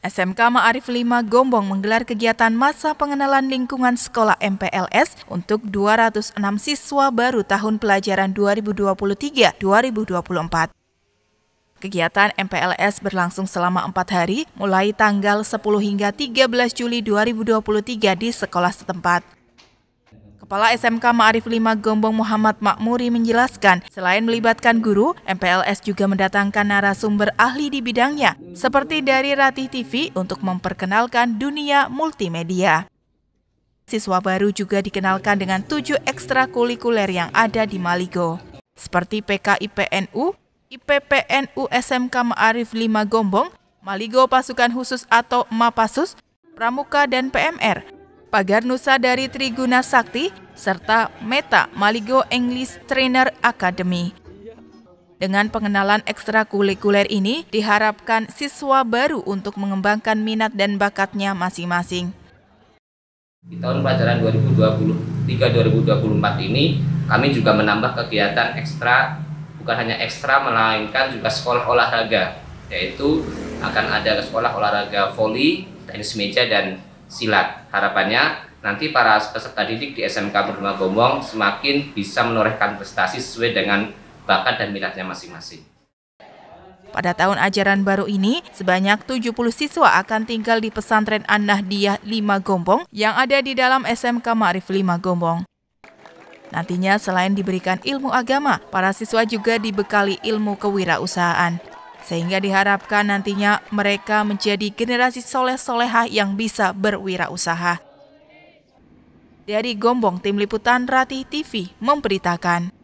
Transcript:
SMK Ma'arif 5 Gombong menggelar kegiatan masa pengenalan lingkungan sekolah MPLS untuk 206 siswa baru tahun pelajaran 2023-2024. Kegiatan MPLS berlangsung selama empat hari, mulai tanggal 10 hingga 13 Juli 2023 di sekolah setempat. Kepala SMK Ma'arif 5 Gombong Muhammad Makmuri menjelaskan, selain melibatkan guru, MPLS juga mendatangkan narasumber ahli di bidangnya, seperti dari Ratih TV untuk memperkenalkan dunia multimedia. Siswa baru juga dikenalkan dengan tujuh ekstrakurikuler yang ada di Maligo, seperti PKIPNU, IPPNU SMK Ma'arif 5 Gombong, Maligo Pasukan Khusus atau MAPASUS, Pramuka dan PMR, Pagar Nusa dari Triguna Sakti, serta Meta Maligo English Trainer Academy. Dengan pengenalan ekstrakurikuler ini, diharapkan siswa baru untuk mengembangkan minat dan bakatnya masing-masing. Di tahun pelajaran 2023-2024 ini, kami juga menambah kegiatan ekstra, bukan hanya ekstra, melainkan juga sekolah olahraga, yaitu akan ada sekolah olahraga voli, tenis meja, dan silat. Harapannya nanti para peserta didik di SMK Berduma Gombong semakin bisa menorehkan prestasi sesuai dengan bakat dan minatnya masing-masing. Pada tahun ajaran baru ini, sebanyak 70 siswa akan tinggal di pesantren An-Nahdiyah 5 Gombong yang ada di dalam SMK Ma'rif 5 Gombong. Nantinya selain diberikan ilmu agama, para siswa juga dibekali ilmu kewirausahaan. Sehingga diharapkan nantinya mereka menjadi generasi soleh-solehah yang bisa berwirausaha. Dari Gombong, Tim Liputan Ratih TV memberitakan.